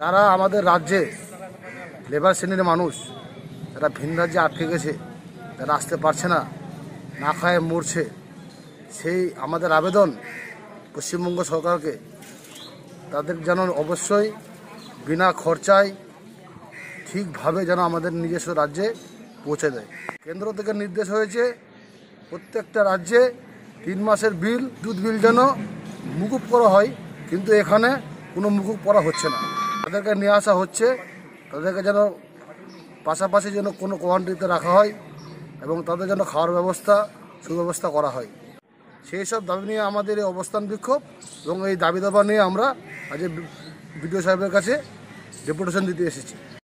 যারা আমাদের রাজ্যে লেবার শ্রেণীর মানুষ যারা ভিন রাজ্যে আটকে গেছে তারা আসতে পারছে না না খায় মরছে সেই আমাদের আবেদন পশ্চিমবঙ্গ সরকারকে তাদের যেন অবশ্যই বিনা খরচায় ঠিকভাবে যেন আমাদের নিজস্ব রাজ্যে পৌঁছে দেয় কেন্দ্র থেকে নির্দেশ হয়েছে প্রত্যেকটা রাজ্যে তিন মাসের বিল দুধ বিল যেন মুকুব করা হয় কিন্তু এখানে কোনো মুকুব করা হচ্ছে না তাদেরকে নিয়ে আসা হচ্ছে তাদেরকে যেন পাশাপাশি যেন কোনো কোয়ান্টিতে রাখা হয় এবং তাদের যেন খাওয়ার ব্যবস্থা সুব্যবস্থা করা হয় সেই সব দাবি নিয়ে আমাদের এই অবস্থান বিক্ষোভ এবং এই দাবি দাবা নিয়ে আমরা আজ বিডিও সাহেবের কাছে ডেপুটেশন দিতে এসেছি